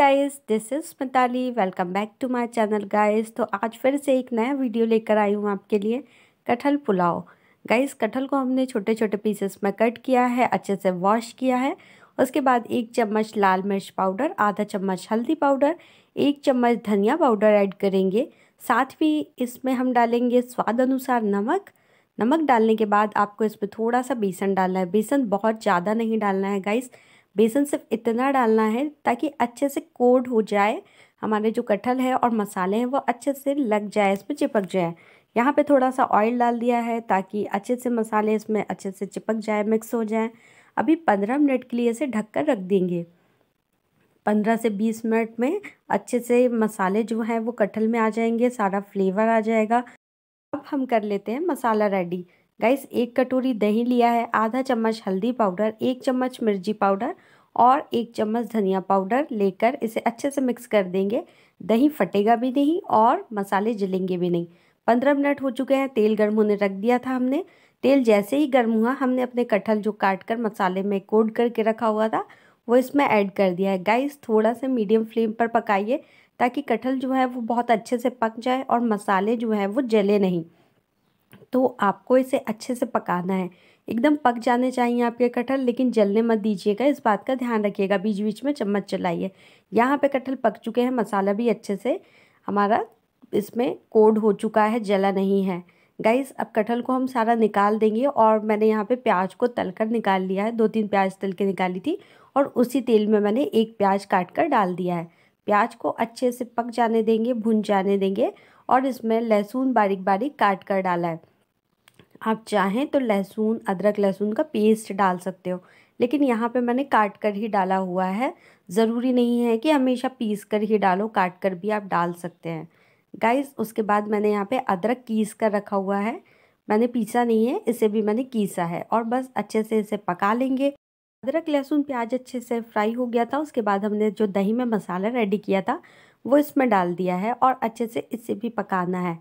guys this is Mitali welcome back to my channel guys तो आज फिर से एक नया वीडियो लेकर आई हूँ आपके लिए कटहल पुलाव गाइस कटहल को हमने छोटे छोटे पीसेस में कट किया है अच्छे से वॉश किया है उसके बाद एक चम्मच लाल मिर्च पाउडर आधा चम्मच हल्दी पाउडर एक चम्मच धनिया पाउडर ऐड करेंगे साथ ही इसमें हम डालेंगे स्वाद अनुसार नमक नमक डालने के बाद आपको इसमें थोड़ा सा बेसन डालना है बेसन बहुत ज़्यादा नहीं डालना है गाइस बेसन सिर्फ इतना डालना है ताकि अच्छे से कोड हो जाए हमारे जो कटहल है और मसाले हैं वो अच्छे से लग जाए इसमें चिपक जाए यहाँ पे थोड़ा सा ऑयल डाल दिया है ताकि अच्छे से मसाले इसमें अच्छे से चिपक जाए मिक्स हो जाए अभी पंद्रह मिनट के लिए इसे ढक कर रख देंगे पंद्रह से बीस मिनट में अच्छे से मसाले जो हैं वो कटहल में आ जाएंगे सारा फ्लेवर आ जाएगा अब हम कर लेते हैं मसाला रेडी गाइस एक कटोरी दही लिया है आधा चम्मच हल्दी पाउडर एक चम्मच मिर्ची पाउडर और एक चम्मच धनिया पाउडर लेकर इसे अच्छे से मिक्स कर देंगे दही फटेगा भी नहीं और मसाले जलेंगे भी नहीं पंद्रह मिनट हो चुके हैं तेल गर्म होने रख दिया था हमने तेल जैसे ही गर्म हुआ हमने अपने कटहल जो काट कर मसाले में कोड करके रखा हुआ था वो इसमें ऐड कर दिया है गाइस थोड़ा सा मीडियम फ्लेम पर पकाइए ताकि कटहल जो है वो बहुत अच्छे से पक जाए और मसाले जो है वो जले नहीं तो आपको इसे अच्छे से पकाना है एकदम पक जाने चाहिए आपके कटहल लेकिन जलने मत दीजिएगा इस बात का ध्यान रखिएगा बीच बीच में चम्मच चलाइए यहाँ पे कटहल पक चुके हैं मसाला भी अच्छे से हमारा इसमें कोड हो चुका है जला नहीं है गाइस अब कटहल को हम सारा निकाल देंगे और मैंने यहाँ पे प्याज को तल कर निकाल लिया है दो तीन प्याज तल के निकाली थी और उसी तेल में मैंने एक प्याज काट कर डाल दिया है प्याज को अच्छे से पक जाने देंगे भुन जाने देंगे और इसमें लहसुन बारीक बारीक काट कर डाला है आप चाहें तो लहसुन अदरक लहसुन का पेस्ट डाल सकते हो लेकिन यहाँ पे मैंने काट कर ही डाला हुआ है ज़रूरी नहीं है कि हमेशा पीस कर ही डालो काट कर भी आप डाल सकते हैं गाइस उसके बाद मैंने यहाँ पे अदरक कीस कर रखा हुआ है मैंने पीसा नहीं है इसे भी मैंने कीसा है और बस अच्छे से इसे पका लेंगे अदरक लहसुन प्याज अच्छे से फ्राई हो गया था उसके बाद हमने जो दही में मसाला रेडी किया था वो इसमें डाल दिया है और अच्छे से इसे भी पकाना है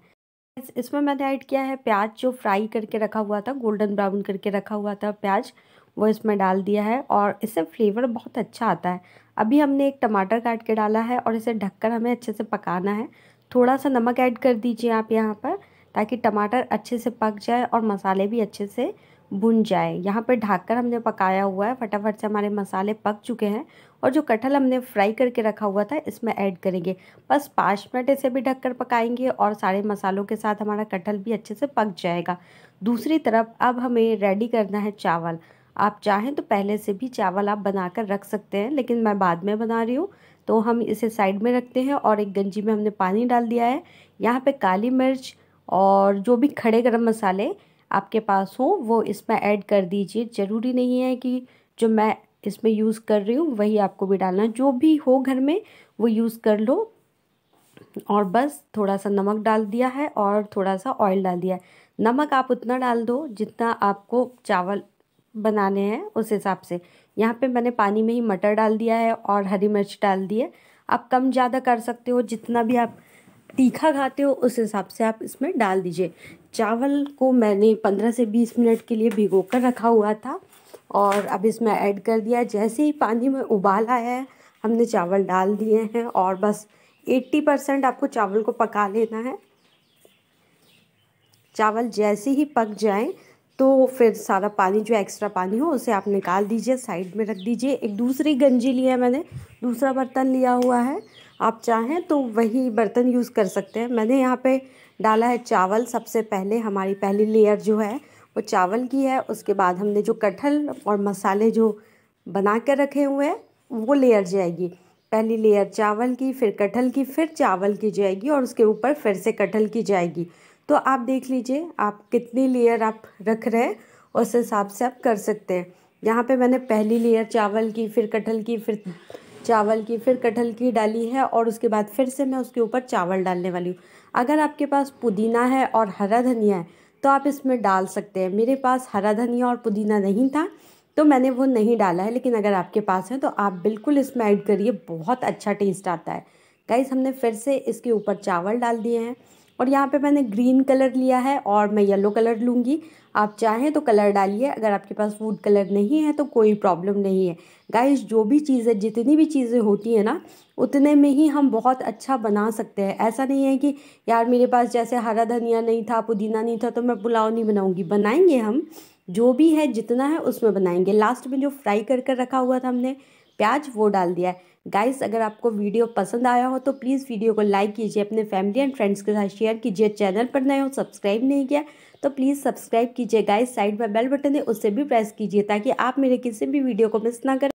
इसमें मैंने ऐड किया है प्याज जो फ्राई करके रखा हुआ था गोल्डन ब्राउन करके रखा हुआ था प्याज वो इसमें डाल दिया है और इससे फ्लेवर बहुत अच्छा आता है अभी हमने एक टमाटर काट के डाला है और इसे ढककर हमें अच्छे से पकाना है थोड़ा सा नमक ऐड कर दीजिए आप यहाँ पर ताकि टमाटर अच्छे से पक जाए और मसाले भी अच्छे से भुन जाए यहाँ पर ढककर हमने पकाया हुआ है फटाफट से हमारे मसाले पक चुके हैं और जो कटहल हमने फ्राई करके रखा हुआ था इसमें ऐड करेंगे बस पाँच मिनट इसे भी ढककर पकाएंगे और सारे मसालों के साथ हमारा कटहल भी अच्छे से पक जाएगा दूसरी तरफ अब हमें रेडी करना है चावल आप चाहें तो पहले से भी चावल आप बनाकर रख सकते हैं लेकिन मैं बाद में बना रही हूँ तो हम इसे साइड में रखते हैं और एक गंजी में हमने पानी डाल दिया है यहाँ पे काली मिर्च और जो भी खड़े गरम मसाले आपके पास हों वो इसमें ऐड कर दीजिए ज़रूरी नहीं है कि जो मैं इसमें यूज़ कर रही हूँ वही आपको भी डालना जो भी हो घर में वो यूज़ कर लो और बस थोड़ा सा नमक डाल दिया है और थोड़ा सा ऑयल डाल दिया है नमक आप उतना डाल दो जितना आपको चावल बनाने हैं उस हिसाब से यहाँ पे मैंने पानी में ही मटर डाल दिया है और हरी मिर्च डाल दी है आप कम ज़्यादा कर सकते हो जितना भी आप तीखा खाते हो उस हिसाब से आप इसमें डाल दीजिए चावल को मैंने पंद्रह से बीस मिनट के लिए भिगो कर रखा हुआ था और अब इसमें ऐड कर दिया जैसे ही पानी में उबाल आया है हमने चावल डाल दिए हैं और बस 80 परसेंट आपको चावल को पका लेना है चावल जैसे ही पक जाए तो फिर सारा पानी जो एक्स्ट्रा पानी हो उसे आप निकाल दीजिए साइड में रख दीजिए एक दूसरी गंजी लिया है मैंने दूसरा बर्तन लिया हुआ है आप चाहें तो वही बर्तन यूज़ कर सकते हैं मैंने यहाँ पे डाला है चावल सबसे पहले हमारी पहली लेयर जो है वो चावल की है उसके बाद हमने जो कटहल और मसाले जो बना कर रखे हुए हैं वो लेयर जाएगी पहली लेयर चावल की फिर कटहल की फिर चावल की जाएगी और उसके ऊपर फिर से कटहल की जाएगी तो आप देख लीजिए आप कितनी लेयर आप रख रहे हैं उस हिसाब से आप कर सकते हैं यहाँ पे मैंने पहली लेयर चावल की फिर कटहल की फिर चावल की फिर कटहल की डाली है और उसके बाद फिर से मैं उसके ऊपर चावल डालने वाली हूँ अगर आपके पास पुदीना है और हरा धनिया है तो आप इसमें डाल सकते हैं मेरे पास हरा धनिया और पुदीना नहीं था तो मैंने वो नहीं डाला है लेकिन अगर आपके पास है तो आप बिल्कुल इसमें ऐड करिए बहुत अच्छा टेस्ट आता है गाइस हमने फिर से इसके ऊपर चावल डाल दिए हैं और यहाँ पे मैंने ग्रीन कलर लिया है और मैं येलो कलर लूँगी आप चाहें तो कलर डालिए अगर आपके पास फूड कलर नहीं है तो कोई प्रॉब्लम नहीं है गाइस जो भी चीज़ें जितनी भी चीज़ें होती हैं ना उतने में ही हम बहुत अच्छा बना सकते हैं ऐसा नहीं है कि यार मेरे पास जैसे हरा धनिया नहीं था पुदीना नहीं था तो मैं पुलाव नहीं बनाऊँगी बनाएंगे हम जो भी है जितना है उसमें बनाएंगे लास्ट में जो फ्राई कर कर रखा हुआ था हमने प्याज वो डाल दिया है गाइस अगर आपको वीडियो पसंद आया हो तो प्लीज़ वीडियो को लाइक कीजिए अपने फैमिली एंड फ्रेंड्स के साथ शेयर कीजिए चैनल पर नए हो सब्सक्राइब नहीं किया तो प्लीज़ सब्सक्राइब कीजिए गाइस साइड में बेल बटन है उससे भी प्रेस कीजिए ताकि आप मेरे किसी भी वीडियो को मिस ना करें